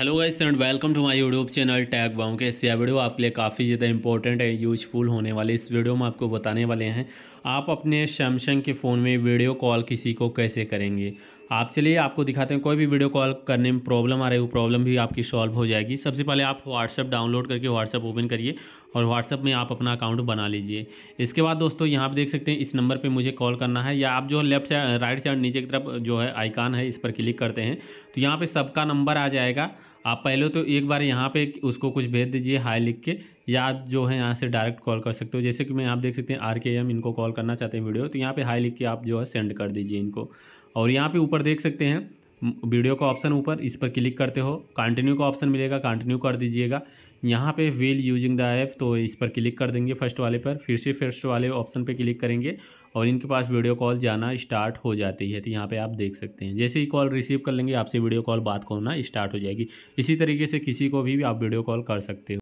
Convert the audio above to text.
hello guys and welcome to my YouTube channel tag बाउ के यह वीडियो आपके लिए काफ़ी ज़्यादा इंपॉर्टेंट है यूजफुल होने वाले इस वीडियो में आपको बताने वाले हैं आप अपने सैमसंग के फ़ोन में वीडियो कॉल किसी को कैसे करेंगे आप चलिए आपको दिखाते हैं कोई भी वीडियो कॉल करने में प्रॉब्लम आ रही है वो प्रॉब्लम भी आपकी सॉल्व हो जाएगी सबसे पहले आप व्हाट्सअप डाउनलोड करके व्हाट्सअप ओपन करिए और व्हाट्सअप में आप अपना अकाउंट बना लीजिए इसके बाद दोस्तों यहाँ पर देख सकते हैं इस नंबर पर मुझे कॉल करना है या आप जो लेफ्ट साइड राइट साइड नीचे की तरफ जो है आइकान है इस पर क्लिक करते हैं तो यहाँ पर सबका नंबर आ जाएगा आप पहले तो एक बार यहाँ पे उसको कुछ भेज दीजिए हाई लिख के या आप जो है यहाँ से डायरेक्ट कॉल कर सकते हो जैसे कि मैं आप देख सकते हैं आर के एम इनको कॉल करना चाहते हैं वीडियो तो यहाँ पे हाई लिख के आप जो है सेंड कर दीजिए इनको और यहाँ पे ऊपर देख सकते हैं वीडियो का ऑप्शन ऊपर इस पर क्लिक करते हो कंटिन्यू का ऑप्शन मिलेगा कंटिन्यू कर दीजिएगा यहाँ पे विल यूजिंग द ऐप तो इस पर क्लिक कर देंगे फर्स्ट वाले पर फिर से फर्स्ट वाले ऑप्शन पे क्लिक करेंगे और इनके पास वीडियो कॉल जाना स्टार्ट हो जाती है तो यहाँ पे आप देख सकते हैं जैसे ही कॉल रिसीव कर लेंगे आपसे वीडियो कॉल बात करना स्टार्ट हो जाएगी इसी तरीके से किसी को भी, भी आप वीडियो कॉल कर सकते हो